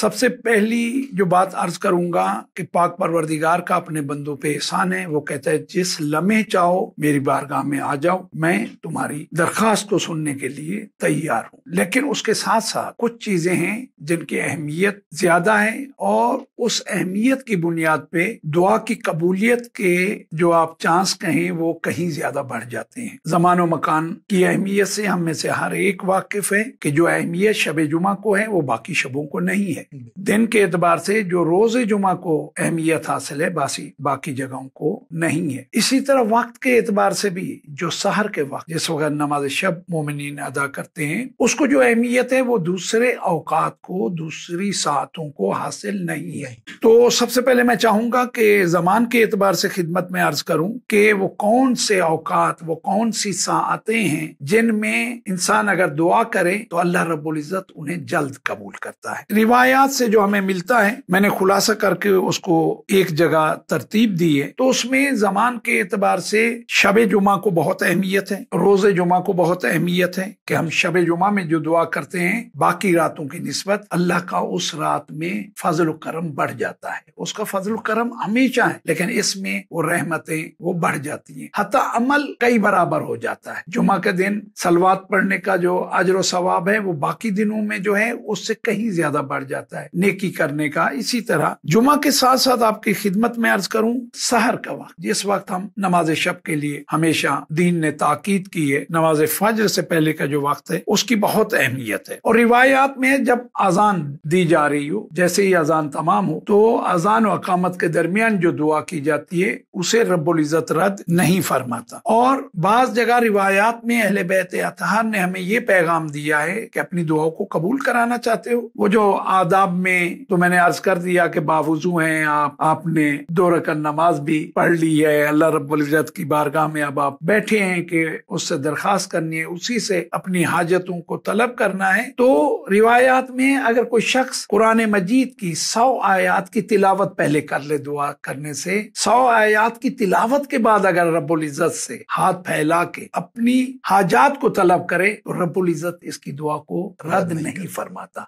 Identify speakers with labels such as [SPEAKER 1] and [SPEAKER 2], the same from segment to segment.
[SPEAKER 1] सबसे पहली जो बात अर्ज करूंगा कि पाक परवरदिगार का अपने बंदों पे एहसान है वो कहता है जिस लम्हे चाहो मेरी बारगाह में आ जाओ मैं तुम्हारी दरखास्त को सुनने के लिए तैयार हूँ लेकिन उसके साथ साथ कुछ चीजें हैं जिनकी अहमियत ज्यादा है और उस अहमियत की बुनियाद पे दुआ की कबूलियत के जो आप चांस कहें वो कहीं ज्यादा बढ़ जाते हैं जमानो मकान की अहमियत से हम में से हर एक वाकिफ है कि जो अहमियत शब जुमा को है वो बाकी शबों को नहीं है दिन के एतबार से जो रोज जुमा को अहमियत हासिल है बासी बाकी जगहों को नहीं है इसी तरह वक्त के एतबार से भी जो शहर के वक्त जिस वक्त नमाज शब मोमिन अदा करते हैं उसको जो अहमियत है वो दूसरे अवकात को दूसरी सातों को हासिल नहीं है तो सबसे पहले मैं चाहूंगा कि जमान के एतबार से खिदमत में अर्ज करूं कि वो कौन से अवकात वो कौन सी सातें हैं जिनमें इंसान अगर दुआ करे तो अल्लाह रबुल्जत उन्हें जल्द कबूल करता है रिवायत वाकयात से जो हमें मिलता है मैंने खुलासा करके उसको एक जगह तरतीब दी है तो उसमें जमान के एतबार से शब जुमा को बहुत अहमियत है रोजे जुमा को बहुत अहमियत है कि हम शब जुमा में जो दुआ करते हैं बाकी रातों की नस्बत अल्लाह का उस रात में फजल करम बढ़ जाता है उसका फजल करम हमेशा है लेकिन इसमें वो रहमतें वो बढ़ जाती हैं हता अमल कई बराबर हो जाता है जुमा के दिन सलवाद पढ़ने का जो अजर सवाब है वो बाकी दिनों में जो है उससे कहीं ज्यादा बढ़ जाता है जाता है नेकी करने का इसी तरह जुमा के साथ साथ आपकी खिदमत में अर्ज करूं सहर का वक्त जिस वक्त हम नमाज शब के लिए हमेशा दीन ने ताकीद की है नमाज फजर से पहले का जो वक्त है उसकी बहुत अहमियत है और रिवायात में जब अजान दी जा रही हो जैसे ही अजान तमाम हो तो अजान और अकामत के दरमियान जो दुआ की जाती है उसे रबुल इज़्ज़त रद्द नहीं फरमाता और बाज जगह रिवायात में अहल बहत ने हमें ये पैगाम दिया है कि अपनी दुआओं को कबूल कराना चाहते हो वो जो आदा आदाब में तो मैंने अर्ज कर दिया कि बावजू हैं आप आपने दो रकन नमाज भी पढ़ ली है अल्लाह रब्बुल्जत की बारगाह में अब आप बैठे हैं कि उससे दरखास्त करनी है उसी से अपनी हाजतों को तलब करना है तो रिवायात में अगर कोई शख्स कुरान मजीद की सौ आयात की तिलावत पहले कर ले दुआ करने से सौ आयात की तिलावत के बाद अगर रब्बुल इज्जत से हाथ फैला के अपनी हाजात को तलब करे तो रब्बुल इज्जत इसकी दुआ को रद्द नहीं फरमाता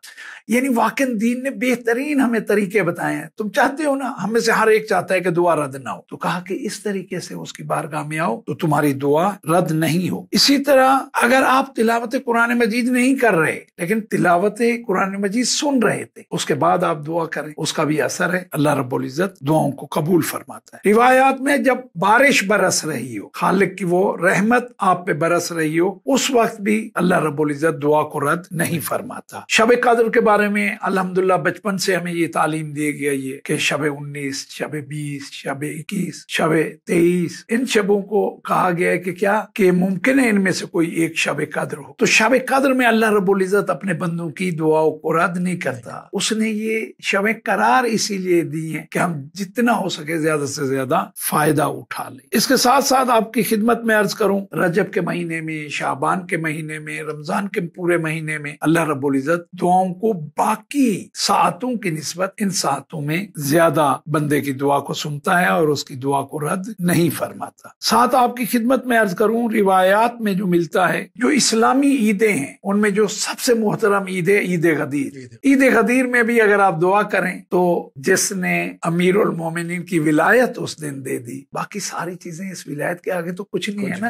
[SPEAKER 1] यानी वाकई दीन ने बेहतरीन हमें तरीके बताए हैं तुम चाहते हो ना हमें से हर एक चाहता है कि दुआ रद्द ना हो तो कहा कि इस तरीके से उसकी बारगाह में आओ तो तुम्हारी दुआ रद्द नहीं हो इसी तरह अगर आप तिलावत कुरान मजीद नहीं कर रहे लेकिन तिलावत कुरान मजीद सुन रहे थे उसके बाद आप दुआ करें उसका भी असर है अल्लाह रब्बुल इज्जत दुआओं को कबूल फरमाता है रिवायात में जब बारिश बरस रही हो खालिक की वो रहमत आप पे बरस रही हो उस वक्त भी अल्लाह रब्बुल इज्जत दुआ को रद्द नहीं फरमाता शब कदर के बारे में अल्लाह अल्हम्दुलिल्लाह बचपन से हमें ये तालीम दी गई है कि शब उन्नीस शब बीस शब इक्कीस शब तेईस इन शबों को कहा गया है कि क्या कि मुमकिन है इनमें से कोई एक शब कद्र हो तो शब कद्र में अल्लाह रबुल इजत अपने बंदों की दुआओं को रद्द नहीं करता उसने ये शब करार इसीलिए दी है कि हम जितना हो सके ज्यादा से ज्यादा फायदा उठा ले इसके साथ साथ आपकी खिदमत में अर्ज करूँ रजब के महीने में शाबान के महीने में रमजान के पूरे महीने में अल्लाह रबुल इजत दुआओं को बाकी सातों की नस्बत इन सातों में ज्यादा बंदे की दुआ को सुनता है और उसकी दुआ को रद्द नहीं फरमाता साथ आपकी खिदमत में अर्ज करूं रिवायात में जो मिलता है जो इस्लामी ईदे हैं उनमें जो सबसे मोहतरम ईद है ईद गदीर ईद गदीर में भी अगर आप दुआ करें तो जिसने अमीर उलमोमिन की विलायत उस दिन दे दी बाकी सारी चीजें इस विलायत के आगे तो कुछ नहीं कुछ है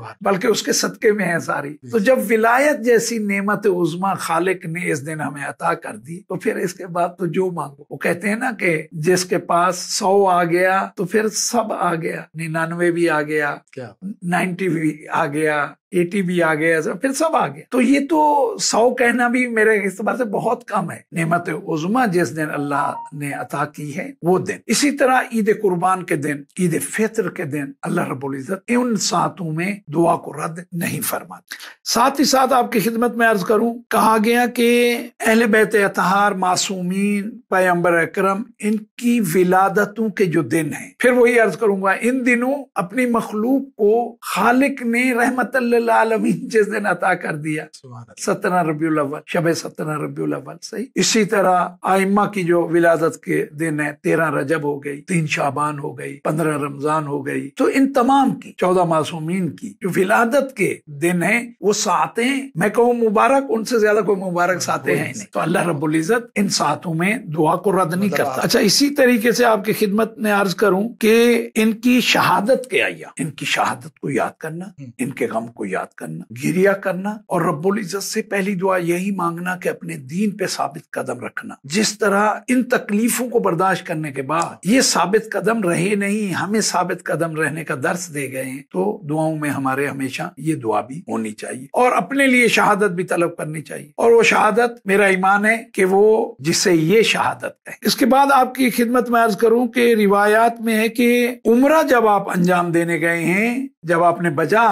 [SPEAKER 1] ना बल्कि उसके सदके में है सारी तो जब विलायत जैसी नेमत उजमा खालिक ने इस दिन हमें अता कर दी तो फिर इसके बाद तो जो मांगो वो कहते हैं ना कि जिसके पास सौ आ गया तो फिर सब आ गया निन्यानवे भी आ गया क्या नाइन्टी भी आ गया एटी भी आ गया फिर सब आ गया तो ये तो सौ कहना भी मेरे इस्तेमाल से बहुत कम है नेमत उजमा जिस दिन अल्लाह ने अता की है वो दिन इसी तरह ईद कुर्बान के दिन ईद फितर के दिन अल्लाह इज्जत उन सातों में दुआ को रद्द नहीं फरमा साथ ही साथ आपकी खिदमत में अर्ज करूं कहा गया कि अहल बैत अतहार मासूमीन पैम्बर अक्रम इनकी विलादतों के जो दिन है फिर वही अर्ज करूंगा इन दिनों अपनी मखलूक को खालिक ने रहमत आलमीन जिस दिन अता कर दिया सतना रबी अव्वल शब सतना रबी अव्वल सही इसी तरह आइमा की जो विलादत के दिन है तेरह रजब हो गई तीन शाबान हो गई पंद्रह रमजान हो गई तो इन तमाम की चौदह मासूमीन की जो विलादत के दिन है वो सातें मैं कहूँ मुबारक उनसे ज्यादा कोई मुबारक हाँ, साते हैं नहीं तो अल्लाह इज़्ज़त इन सातों में दुआ को रद्द नहीं करता अच्छा इसी तरीके से आपकी खिदमत में अर्ज करूँ की इनकी शहादत के आइया इनकी शहादत को याद करना हम्म। इनके गम को याद करना गिरिया करना और रब्बुल इज्जत से पहली दुआ यही मांगना कि अपने दीन पे साबित कदम रखना जिस तरह इन तकलीफों को बर्दाश्त करने के बाद ये साबित कदम रहे नहीं हमें साबित कदम रहने का दर्श दे गए हैं तो दुआओं में हमारे हमेशा ये दुआ भी होनी चाहिए और अपने लिए शहादत भी तलब करनी चाहिए और वो शहादत मेरा ईमान है कि वो जिसे ये शहादत है इसके बाद आपकी खिदमत में अर्ज करूं कि रिवायात में है कि उम्र जब आप अंजाम देने गए हैं जब आपने बजा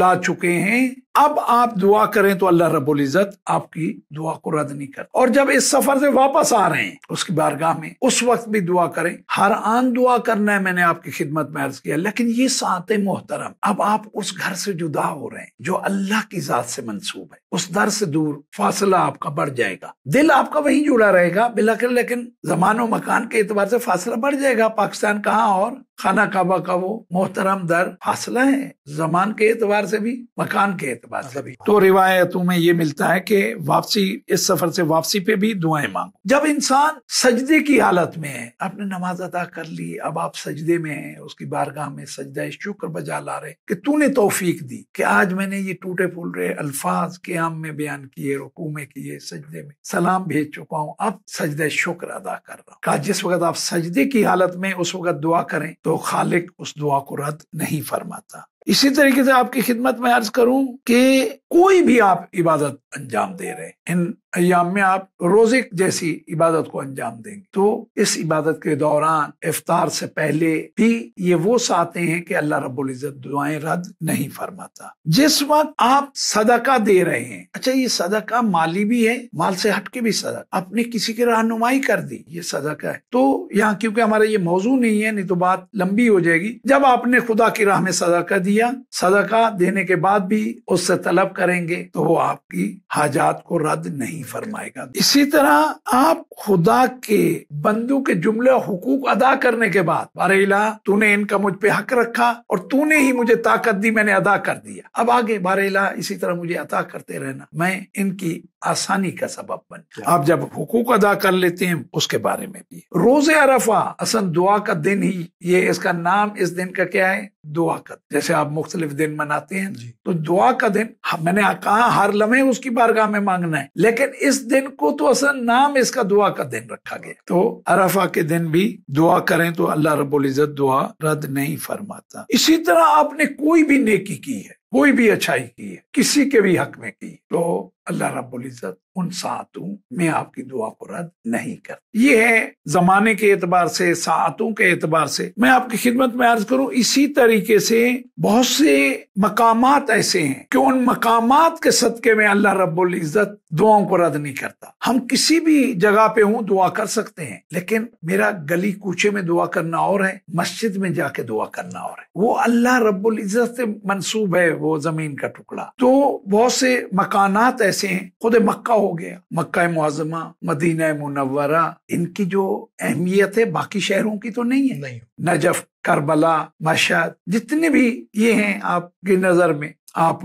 [SPEAKER 1] ला चुके चुके हैं अब आप दुआ करें तो अल्लाह रबुल इज़्ज़त आपकी दुआ को रद्द नहीं कर और जब इस सफर से वापस आ रहे हैं उसकी बारगाह में उस वक्त भी दुआ करें हर आन दुआ करना है मैंने आपकी खिदमत में अर्ज किया लेकिन ये सात मोहतरम अब आप उस घर से जुदा हो रहे हैं जो अल्लाह की जात से मनसूब है उस दर से दूर फासला आपका बढ़ जाएगा दिल आपका वही जुड़ा रहेगा बिलाकर लेकिन जमानो मकान के एतबार से फासला बढ़ जाएगा पाकिस्तान कहाँ और खाना काबा का वो मोहतरम दर फासला है जमान के एतबार से भी मकान के एतबार से भी तो रिवायतों में ये मिलता है कि वापसी इस सफर से वापसी पे भी दुआएं मांगो जब इंसान सजदे की हालत में है आपने नमाज अदा कर ली अब आप सजदे में है उसकी बारगाह में सजदा शुक्र बजा ला रहे कि तूने तोफीक दी कि आज मैंने ये टूटे फूल रहे अल्फाज के आम में बयान किए रुकू में किए सजदे में सलाम भेज चुका हूँ अब सजदा शुक्र अदा कर रहा हूँ जिस वक्त आप सजदे की हालत में उस वक्त दुआ करें तो तो खालिक उस दुआ को रद्द नहीं फरमाता इसी तरीके से आपकी खिदमत में अर्ज करूं कि कोई भी आप इबादत अंजाम दे रहे हैं इन अयाम में आप रोजे जैसी इबादत को अंजाम देंगे तो इस इबादत के दौरान इफ्तार से पहले भी ये वो साते हैं कि अल्लाह रब्बुल इज़्ज़त दुआएं रद्द नहीं फरमाता जिस वक्त आप सदका दे रहे हैं अच्छा ये सदका माली भी है माल से हटके भी सदका आपने किसी की रहनुमाई कर दी ये सदका है तो यहाँ क्योंकि हमारा ये मौजू नहीं है नहीं तो बात लंबी हो जाएगी जब आपने खुदा की राह में सदका दी दिया सदका देने के बाद भी उससे तलब करेंगे तो वो आपकी हाजात को रद्द नहीं फरमाएगा इसी तरह आप खुदा के बंदू के जुमले हुकूक अदा करने के बाद बारेला तूने इनका मुझ पे हक रखा और तूने ही मुझे ताकत दी मैंने अदा कर दिया अब आगे बारेला इसी तरह मुझे अदा करते रहना मैं इनकी आसानी का सबब बन आप जब हुकूक अदा कर लेते हैं उसके बारे में भी रोजे अरफा असल दुआ का दिन ही ये इसका नाम इस दिन का क्या है दुआ का जैसे आप मुख्तलिफ दिन मनाते हैं तो दुआ का दिन हाँ, मैंने कहा हर लम्हे उसकी बारगाह में मांगना है लेकिन इस दिन को तो असल नाम इसका दुआ का दिन रखा गया तो अरफा के दिन भी दुआ करें तो अल्लाह रबुल इज़्ज़त दुआ रद्द नहीं फरमाता इसी तरह आपने कोई भी नेकी की है कोई भी अच्छाई की है किसी के भी हक में की तो अल्लाह रबुल्जत उन सातों में आपकी दुआ को रद्द नहीं कर ये है जमाने के एतबार से सातों के एतबार से मैं आपकी खिदमत में अर्ज करूं इसी तरीके से बहुत से मकामात ऐसे हैं कि उन मकामात के सदके में अल्लाह रबुल्जत दुआओं को रद्द नहीं करता हम किसी भी जगह पे हूं दुआ कर सकते हैं लेकिन मेरा गली कूचे में दुआ करना और है मस्जिद में जाके दुआ करना और है वो अल्लाह इज्जत से मनसूब है वो जमीन का टुकड़ा तो बहुत से मकानात ऐसे ऐसे हैं खुद मक्का हो गया मक्का मुआजमा मदीना मुनवरा इनकी जो अहमियत है बाकी शहरों की तो नहीं है नहीं नजफ करबला मशद जितने भी ये हैं आपकी नजर में आप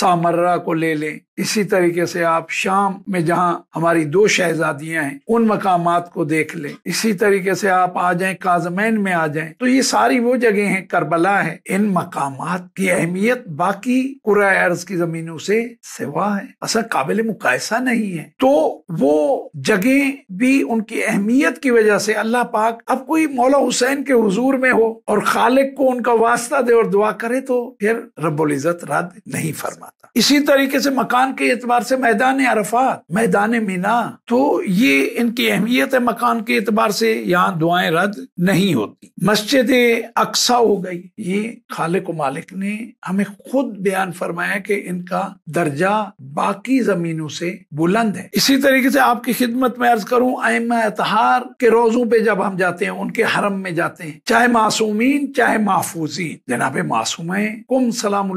[SPEAKER 1] सामर्रा को ले लें इसी तरीके से आप शाम में जहाँ हमारी दो शहजादियां हैं उन मकाम को देख लें इसी तरीके से आप आ जाएं काजमैन में आ जाएं तो ये सारी वो जगह हैं करबला है इन मकाम की अहमियत बाकी कुरा अर्ज की जमीनों से सिवा है असल काबिल मुकायसा नहीं है तो वो जगह भी उनकी अहमियत की वजह से अल्लाह पाक अब कोई मौला हुसैन के हजूर में हो और खालिक को उनका वास्ता दे और दुआ करे तो फिर रबुल इज़्ज़त रद्द नहीं फरमाता इसी तरीके से मकान मकान के एतबार से मैदान अरफा मैदान मीना तो ये इनकी अहमियत है मकान के एतबार से यहाँ दुआएं रद्द नहीं होती मस्जिद अक्सा हो गई ये खाले को मालिक ने हमें खुद बयान फरमाया कि इनका दर्जा बाकी जमीनों से बुलंद है इसी तरीके से आपकी खिदमत में अर्ज करूँ आयमा अतहार के रोजों पे जब हम जाते हैं उनके हरम में जाते हैं चाहे मासूमीन चाहे महफूजी जनाब मासूम कुम सलाम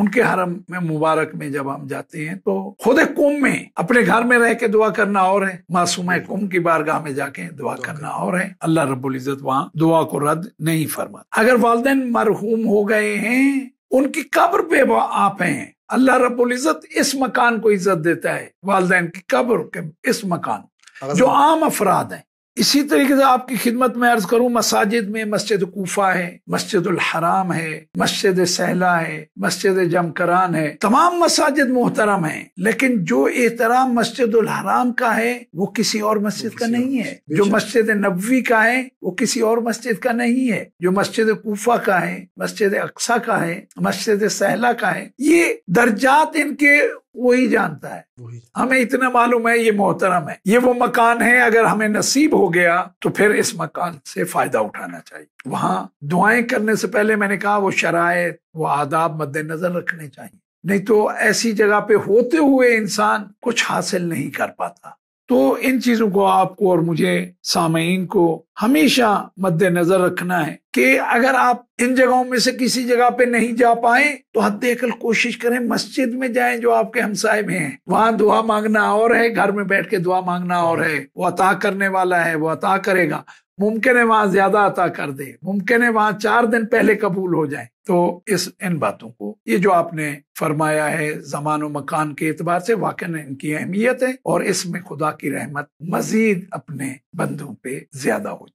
[SPEAKER 1] उनके हरम में मुबारक में जब हम जाते जाते हैं तो खुद कुंभ में अपने घर में रह के दुआ करना और है मासूम कुंभ की बारगाह में जाके दुआ करना और है अल्लाह रबुल इज़्ज़त वहां दुआ को रद्द नहीं फरमा अगर वालदे मरहूम हो गए हैं उनकी कब्र पे आप हैं अल्लाह रब्बुल इज़्ज़त इस मकान को इज्जत देता है वालदेन की कब्र के इस मकान जो आम अफराद हैं इसी तरीके से आपकी खिदमत में अर्ज करूं मसाजिद में मस्जिद कोफा है मस्जिद हराम है मस्जिद सहला है मस्जिद जमकरान है तमाम मसाजिद मोहतरम है लेकिन जो एहतराम मस्जिद हराम का है वो किसी और मस्जिद का नहीं है जो मस्जिद नबी का है वो किसी और मस्जिद का नहीं है जो मस्जिद कोफा का है मस्जिद अक्सा का है मस्जिद सहला का है ये दर्जात इनके वही जानता है हमें इतना मालूम है ये मोहतरम है ये वो मकान है अगर हमें नसीब हो गया तो फिर इस मकान से फायदा उठाना चाहिए वहां दुआएं करने से पहले मैंने कहा वो शराय वो आदाब मद्देनजर रखने चाहिए नहीं तो ऐसी जगह पे होते हुए इंसान कुछ हासिल नहीं कर पाता तो इन चीजों को आपको और मुझे सामयीन को हमेशा मद्देनजर रखना है कि अगर आप इन जगहों में से किसी जगह पे नहीं जा पाए तो हद कोशिश करें मस्जिद में जाएं जो आपके हमसाय में है वहां दुआ मांगना और है घर में बैठ के दुआ मांगना और है वो अता करने वाला है वो अता करेगा मुमकिन है वहां ज्यादा अता कर दे मुमकिन है वहां चार दिन पहले कबूल हो जाए तो इस इन बातों को ये जो आपने फरमाया है जमान व मकान के एतबार से वाकई इनकी अहमियत है और इसमें खुदा की रहमत मजीद अपने बंदों पे ज्यादा हो